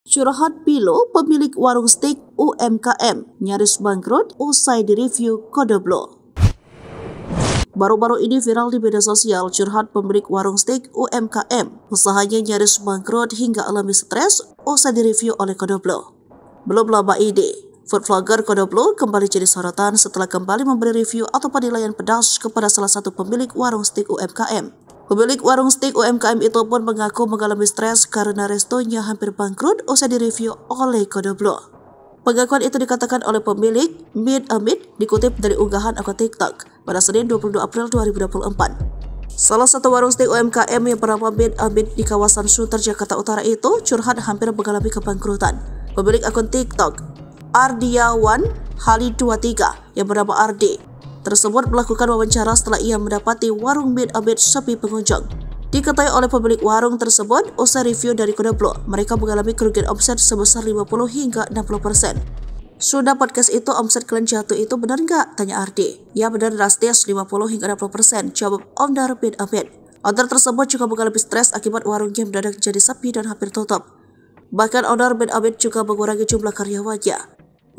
Curhat Pilo, pemilik warung steak UMKM, nyaris bangkrut usai direview kode blok. Baru-baru ini viral di media sosial curhat pemilik warung steak UMKM. Usahanya nyaris bangkrut hingga alami stres usai direview oleh Kodoblo. Belum lama ini, food vlogger Kodoblo kembali jadi sorotan setelah kembali memberi review atau penilaian pedas kepada salah satu pemilik warung steak UMKM. Pemilik warung steak UMKM itu pun mengaku mengalami stres karena restonya hampir bangkrut usai direview oleh Kodoblo. Pengakuan itu dikatakan oleh pemilik Mid Amit dikutip dari unggahan akun TikTok pada Senin 22 April 2024. Salah satu warung steak UMKM yang bernama Mid Amit di kawasan Sunter, Jakarta Utara itu curhat hampir mengalami kebangkrutan. Pemilik akun TikTok, Ardiawan Hali23 yang bernama Ardi tersebut melakukan wawancara setelah ia mendapati warung bed-abed sepi pengunjung. Diketahui oleh pemilik warung tersebut, usai review dari Kode mereka mengalami kerugian omset sebesar 50 hingga 60%. persen. Sudah podcast itu omset kalian jatuh itu benar nggak? Tanya Ardi. Ya benar drastis 50 hingga 60%, persen. jawab owner bin Abed. Owner tersebut juga mengalami stres akibat warung game mendadak jadi sepi dan hampir tutup. Bahkan owner bin Abed juga mengurangi jumlah karyawannya.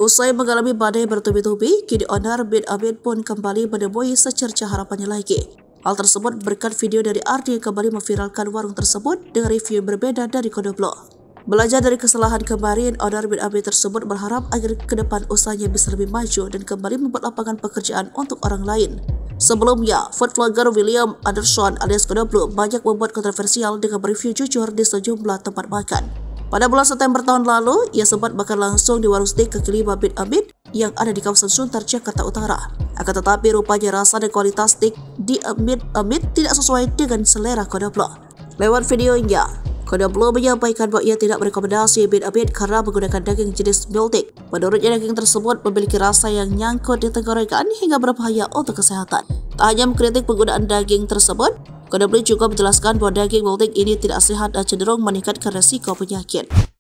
Usai mengalami badai bertubi-tubi, kini Onar bin Amin pun kembali menemui secerca harapannya lagi. Hal tersebut berkat video dari Ardi yang kembali memviralkan warung tersebut dengan review berbeda dari kode blog. Belajar dari kesalahan kemarin, Onar bin Abi tersebut berharap agar ke depan usahanya bisa lebih maju dan kembali membuat lapangan pekerjaan untuk orang lain. Sebelumnya, food vlogger William Anderson alias Kodoblo banyak membuat kontroversial dengan review jujur di sejumlah tempat makan. Pada bulan September tahun lalu, ia sempat makan langsung di warung steak kekili Babit Abid yang ada di kawasan Suntar, Jakarta Utara. Akan tetapi rupanya rasa dan kualitas steak di Abid Abid tidak sesuai dengan selera Kodablo. Lewat videonya, Kodablo menyampaikan bahwa ia tidak merekomendasi Abid Abid karena menggunakan daging jenis Biltik. Menurutnya daging tersebut memiliki rasa yang nyangkut di tenggorokan hingga berbahaya untuk kesehatan. Tak hanya mengkritik penggunaan daging tersebut, Kedepri juga menjelaskan bahwa daging multik ini tidak sehat dan cenderung meningkatkan resiko penyakit.